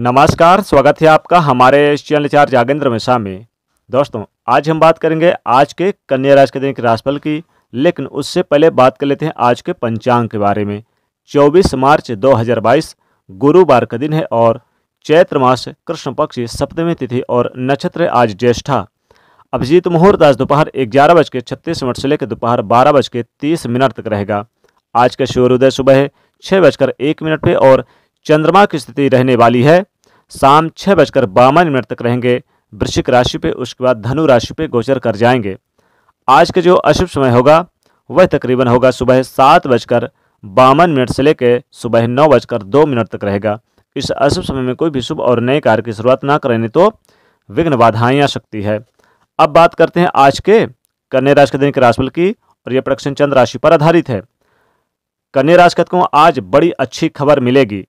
नमस्कार स्वागत है आपका हमारे चैनल चार जागेंद्र मिश्रा में दोस्तों आज हम बात करेंगे आज के कन्या राशि के दिन के राशिफल की लेकिन उससे पहले बात कर लेते हैं आज के पंचांग के बारे में 24 मार्च 2022 गुरुवार का दिन है और चैत्र मास कृष्ण पक्ष सप्तमी तिथि और नक्षत्र आज ज्येष्ठा अभिजीत मुहूर्त आज दोपहर ग्यारह बज के छत्तीस मिनट से लेकर दोपहर बारह बज के तीस मिनट तक रहेगा आज का सूर्योदय सुबह छः बजकर एक मिनट पे और चंद्रमा की स्थिति रहने वाली है शाम छह बजकर बावन मिनट तक रहेंगे वृश्चिक राशि पे उसके बाद धनु राशि पे गोचर कर जाएंगे आज का जो अशुभ समय होगा वह तकरीबन होगा सुबह सात बजकर बावन मिनट से लेकर सुबह नौ बजकर दो मिनट तक रहेगा इस अशुभ समय में कोई भी शुभ और नए कार्य की शुरुआत ना करें तो विघ्न बाधाएं आ सकती है अब बात करते हैं आज के कन्या राशि के दिन के राशिफल की और यह प्रक्षण चंद्र राशि पर आधारित है कन्या राशि को आज बड़ी अच्छी खबर मिलेगी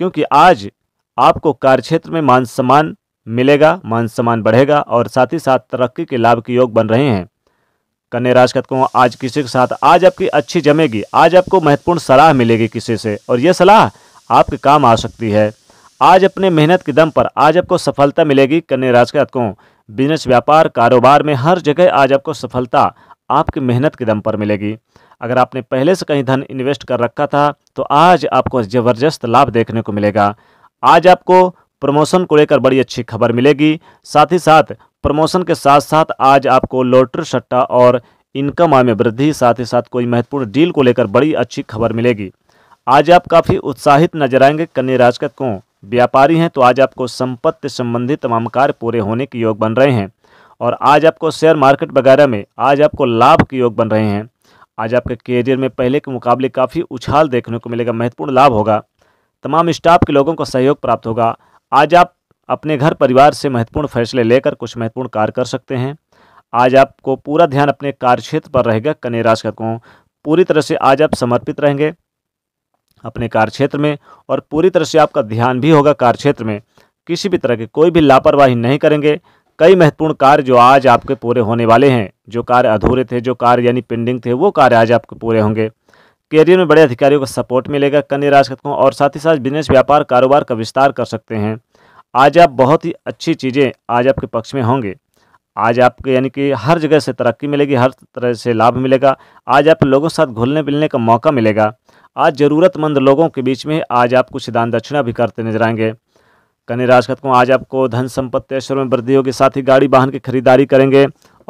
क्योंकि आज आपको कार्यक्षेत्र में मान सम्मान मिलेगा मान सम्मान बढ़ेगा और साथ ही साथ तरक्की के लाभ के योग बन रहे हैं कन्या राज को आज किसी के साथ आज आपकी अच्छी जमेगी आज आपको महत्वपूर्ण सलाह मिलेगी किसी से और यह सलाह आपके काम आ सकती है आज अपने मेहनत के दम पर आज आपको सफलता मिलेगी कन्या राज को बिजनेस व्यापार कारोबार में हर जगह आज आपको सफलता आपकी मेहनत के दम पर मिलेगी अगर आपने पहले से कहीं धन इन्वेस्ट कर रखा था तो आज आपको ज़बरदस्त लाभ देखने को मिलेगा आज आपको प्रमोशन को लेकर बड़ी अच्छी खबर मिलेगी साथ ही साथ प्रमोशन के साथ साथ आज आपको लॉटरी सट्टा और इनकम आय में वृद्धि साथ ही साथ कोई महत्वपूर्ण डील को लेकर बड़ी अच्छी खबर मिलेगी आज आप काफ़ी उत्साहित नजर आएंगे कन्या राजकत को व्यापारी हैं तो आज आपको संपत्ति संबंधी तमाम कार्य पूरे होने के योग बन रहे हैं और आज आपको शेयर मार्केट वगैरह में आज आपको लाभ के योग बन रहे हैं आज आपके करियर में पहले के मुकाबले काफ़ी उछाल देखने को मिलेगा महत्वपूर्ण लाभ होगा तमाम स्टाफ के लोगों को सहयोग प्राप्त होगा आज आप अपने घर परिवार से महत्वपूर्ण फैसले लेकर कुछ महत्वपूर्ण कार्य कर सकते हैं आज आपको पूरा ध्यान अपने कार्यक्षेत्र पर रहेगा कन्या राशि का पूरी तरह से आज आप समर्पित रहेंगे अपने कार्यक्षेत्र में और पूरी तरह से आपका ध्यान भी होगा कार्यक्षेत्र में किसी भी तरह की कोई भी लापरवाही नहीं करेंगे कई महत्वपूर्ण कार्य जो आज आपके पूरे होने वाले हैं जो कार्य अधूरे थे जो कार्य यानी पेंडिंग थे वो कार्य आज आपके पूरे होंगे करियर में बड़े अधिकारियों का सपोर्ट मिलेगा कन्या राजकों और साथ ही साथ बिजनेस व्यापार कारोबार का विस्तार कर सकते हैं आज आप बहुत ही अच्छी चीज़ें आज आपके पक्ष में होंगे आज आपके यानी कि हर जगह से तरक्की मिलेगी हर तरह से लाभ मिलेगा आज आप लोगों के साथ घुलने मिलने का मौका मिलेगा आज ज़रूरतमंद लोगों के बीच में आज आप कुछ दान दक्षिणा भी करते नजर आएंगे कन्या राशि को आज आपको धन संपत्ति ऐश्वर्य में वृद्धि होगी साथ ही गाड़ी वाहन की खरीदारी करेंगे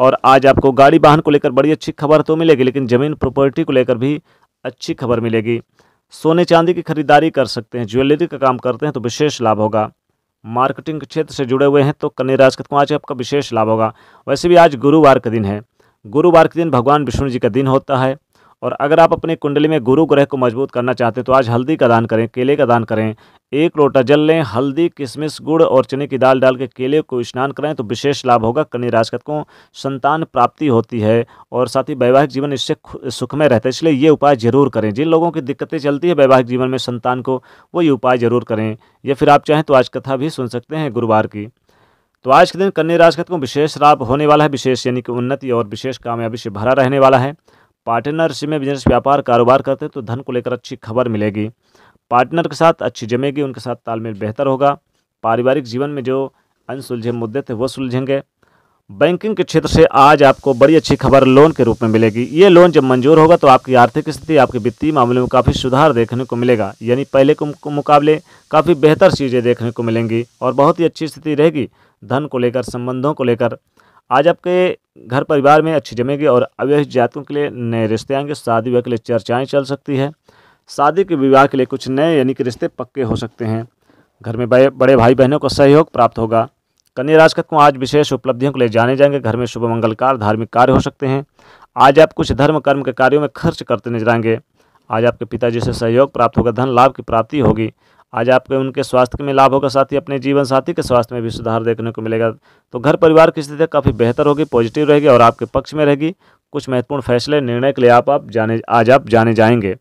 और आज आपको गाड़ी वाहन को लेकर बड़ी अच्छी खबर तो मिलेगी लेकिन जमीन प्रॉपर्टी को लेकर भी अच्छी खबर मिलेगी सोने चांदी की खरीदारी कर सकते हैं ज्वेलरी का काम करते हैं तो विशेष लाभ होगा मार्केटिंग क्षेत्र से जुड़े हुए हैं तो कन्या राशि को आज आपका विशेष लाभ होगा वैसे भी आज गुरुवार का दिन है गुरुवार के दिन भगवान विष्णु जी का दिन होता है और अगर आप अपनी कुंडली में गुरु ग्रह को मजबूत करना चाहते हैं तो आज हल्दी का दान करें केले का दान करें एक लोटा जल लें हल्दी किशमिश गुड़ और चने की दाल डाल के केले को स्नान करें तो विशेष लाभ होगा कन्या राशकत को संतान प्राप्ति होती है और साथ ही वैवाहिक जीवन इससे सुखमय रहता है इसलिए ये उपाय जरूर करें जिन लोगों की दिक्कतें चलती है वैवाहिक जीवन में संतान को वो ये उपाय जरूर करें या फिर आप चाहें तो आज कथा भी सुन सकते हैं गुरुवार की तो आज के दिन कन्या राशकत को विशेष लाभ होने वाला है विशेष यानी कि उन्नति और विशेष कामयाबी से भरा रहने वाला है पार्टनरशिप में बिजनेस व्यापार कारोबार करते हैं तो धन को लेकर अच्छी खबर मिलेगी पार्टनर के साथ अच्छी जमेगी उनके साथ तालमेल बेहतर होगा पारिवारिक जीवन में जो अनसुलझे मुद्दे थे वो सुलझेंगे बैंकिंग के क्षेत्र से आज आपको बड़ी अच्छी खबर लोन के रूप में मिलेगी ये लोन जब मंजूर होगा तो आपकी आर्थिक स्थिति आपके वित्तीय मामले में काफ़ी सुधार देखने को मिलेगा यानी पहले के मुकाबले काफ़ी बेहतर चीज़ें देखने को मिलेंगी और बहुत ही अच्छी स्थिति रहेगी धन को लेकर संबंधों को लेकर आज आपके घर परिवार में अच्छी जमेगी और अवैध जातकों के लिए नए रिश्ते आएंगे शादी विवाह के लिए चर्चाएँ चल सकती है शादी के विवाह के लिए कुछ नए यानी कि रिश्ते पक्के हो सकते हैं घर में बड़े बड़े भाई बहनों को सहयोग प्राप्त होगा कन्या राजकत को आज विशेष उपलब्धियों के लिए जाने जाएंगे घर में शुभ मंगलकार धार्मिक कार्य हो सकते हैं आज आप कुछ धर्म कर्म के कार्यों में खर्च करते नजर आएंगे आज आपके पिताजी से सहयोग प्राप्त होगा धन लाभ की प्राप्ति होगी आज आपके उनके स्वास्थ्य में लाभ होगा साथ ही अपने जीवन साथी के स्वास्थ्य में भी सुधार देखने को मिलेगा तो घर परिवार की स्थिति काफ़ी बेहतर होगी पॉजिटिव रहेगी और आपके पक्ष में रहेगी कुछ महत्वपूर्ण फैसले निर्णय के लिए आप आप जाने आज आप जाने जाएंगे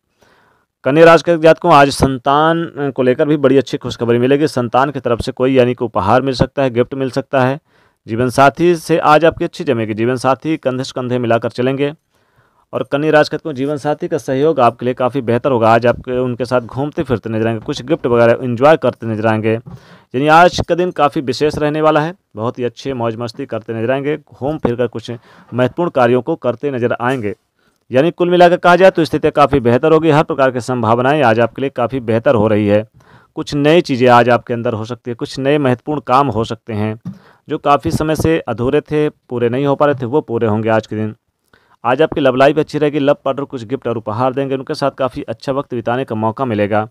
कन्या राज के जातकों आज संतान को लेकर भी बड़ी अच्छी खुशखबरी मिलेगी संतान की तरफ से कोई यानी कि उपहार मिल सकता है गिफ्ट मिल सकता है जीवन साथी से आज आपकी अच्छी जमेगी जीवन साथी कंधे से कंधे मिलाकर चलेंगे और कन्नी राज को जीवन साथी का सहयोग आपके लिए काफ़ी बेहतर होगा आज आपके उनके साथ घूमते फिरते नजर आएंगे कुछ गिफ्ट वगैरह इन्जॉय करते नजर आएंगे यानी आज का दिन काफ़ी विशेष रहने वाला है बहुत ही अच्छे मौज मस्ती करते नजर आएंगे घूम फिर कर कुछ महत्वपूर्ण कार्यों को करते नजर आएंगे यानी कुल मिलाकर कहा जाए तो स्थितियाँ काफ़ी बेहतर होगी हर प्रकार की संभावनाएँ आज आपके लिए काफ़ी बेहतर हो रही है कुछ नई चीज़ें आज आपके अंदर हो सकती है कुछ नए महत्वपूर्ण काम हो सकते हैं जो काफ़ी समय से अधूरे थे पूरे नहीं हो पा रहे थे वो पूरे होंगे आज के दिन आज आपकी लव लाइफ अच्छी रहेगी लव पार्टनर कुछ गिफ्ट और उपहार देंगे उनके साथ काफ़ी अच्छा वक्त बिताने का मौका मिलेगा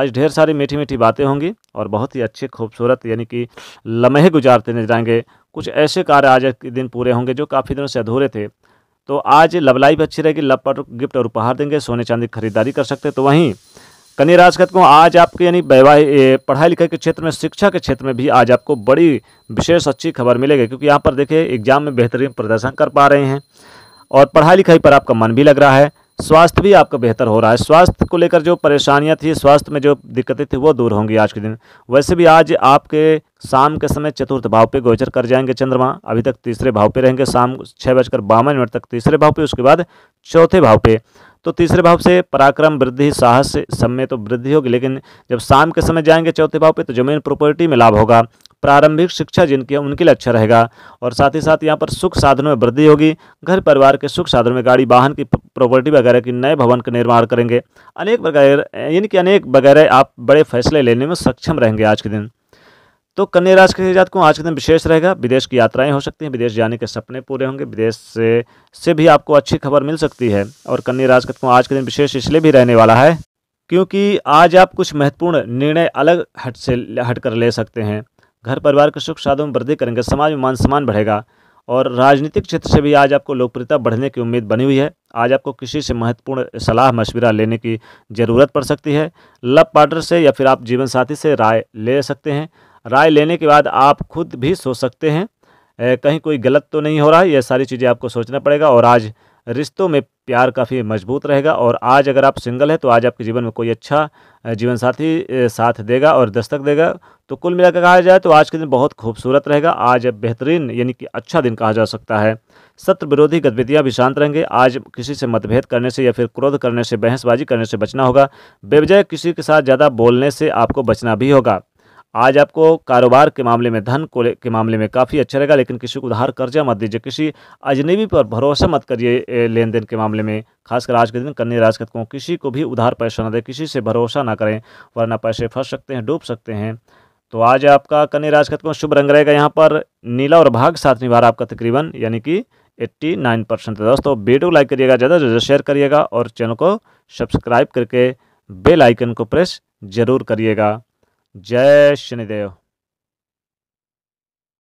आज ढेर सारी मीठी मीठी बातें होंगी और बहुत ही अच्छे खूबसूरत यानी कि लम्हे गुजारते नजर आएंगे कुछ ऐसे कार्य आज के दिन पूरे होंगे जो काफ़ी दिनों से अधूरे थे तो आज लव लाइफ अच्छी रहेगी लव पार्टनर गिफ्ट और उपहार देंगे सोने चांदी खरीदारी कर सकते तो वहीं कन्या राज को आज आपके यानी वैवाहिक पढ़ाई लिखाई के क्षेत्र में शिक्षा के क्षेत्र में भी आज आपको बड़ी विशेष अच्छी खबर मिलेगी क्योंकि यहाँ पर देखिए एग्जाम में बेहतरीन प्रदर्शन कर पा रहे हैं और पढ़ाई लिखाई पर आपका मन भी लग रहा है स्वास्थ्य भी आपका बेहतर हो रहा है स्वास्थ्य को लेकर जो परेशानियां थी स्वास्थ्य में जो दिक्कतें थी वो दूर होंगी आज के दिन वैसे भी आज आपके शाम के समय चतुर्थ भाव पे गोचर कर जाएंगे चंद्रमा अभी तक तीसरे भाव पे रहेंगे शाम छः बजकर बावन मिनट तक तीसरे भाव पे उसके बाद चौथे भाव पे तो तीसरे भाव से पराक्रम वृद्धि साहस सब तो वृद्धि होगी लेकिन जब शाम के समय जाएंगे चौथे भाव पे तो जमीन प्रॉपर्टी में लाभ होगा प्रारंभिक शिक्षा जिनकी उनके लिए अच्छा रहेगा और साथ ही साथ यहाँ पर सुख साधनों में वृद्धि होगी घर परिवार के सुख साधनों में गाड़ी वाहन की प्रॉपर्टी वगैरह की नए भवन का निर्माण करेंगे अनेक वगैरह यानी कि अनेक वगैरह आप बड़े फैसले लेने में सक्षम रहेंगे आज के दिन तो कन्या राशि के को आज के दिन विशेष रहेगा विदेश की यात्राएं हो सकती हैं विदेश जाने के सपने पूरे होंगे विदेश से से भी आपको अच्छी खबर मिल सकती है और कन्या राशि जातकों आज के दिन विशेष इसलिए भी रहने वाला है क्योंकि आज आप कुछ महत्वपूर्ण निर्णय अलग हट से हट कर ले सकते हैं घर परिवार के सुख साधन में वृद्धि करेंगे समाज में मान सम्मान बढ़ेगा और राजनीतिक क्षेत्र से भी आज आपको लोकप्रियता बढ़ने की उम्मीद बनी हुई है आज आपको किसी से महत्वपूर्ण सलाह मशविरा लेने की ज़रूरत पड़ सकती है लव पार्टनर से या फिर आप जीवन साथी से राय ले सकते हैं राय लेने के बाद आप खुद भी सोच सकते हैं कहीं कोई गलत तो नहीं हो रहा है यह सारी चीज़ें आपको सोचना पड़ेगा और आज रिश्तों में प्यार काफ़ी मजबूत रहेगा और आज अगर आप सिंगल हैं तो आज आपके जीवन में कोई अच्छा जीवन साथी साथ देगा और दस्तक देगा तो कुल मिलाकर कहा जाए तो आज के दिन बहुत खूबसूरत रहेगा आज बेहतरीन यानी कि अच्छा दिन कहा जा सकता है सत्र विरोधी गतिविधियां भी शांत रहेंगे आज किसी से मतभेद करने से या फिर क्रोध करने से बहसबाजी करने से बचना होगा बेवजह किसी के साथ ज़्यादा बोलने से आपको बचना भी होगा आज आपको कारोबार के मामले में धन को के मामले में काफ़ी अच्छा रहेगा लेकिन किसी को उधार कर्जा मत दीजिए किसी अजनबी पर भरोसा मत करिए लेन देन के मामले में खासकर आज के दिन कन्या राज को किसी को भी उधार पैसा ना दें किसी से भरोसा ना करें वरना पैसे फंस सकते हैं डूब सकते हैं तो आज आपका कन्या राज को शुभ रंग रहेगा यहाँ पर नीला और भाग साथ निभा आपका तकरीबन यानी कि एट्टी नाइन परसेंट दोस्तों वीडियो लाइक करिएगा ज़्यादा से ज़्यादा शेयर करिएगा और चैनल को सब्सक्राइब करके बेल आइकन को प्रेस ज़रूर करिएगा जय शनिदेव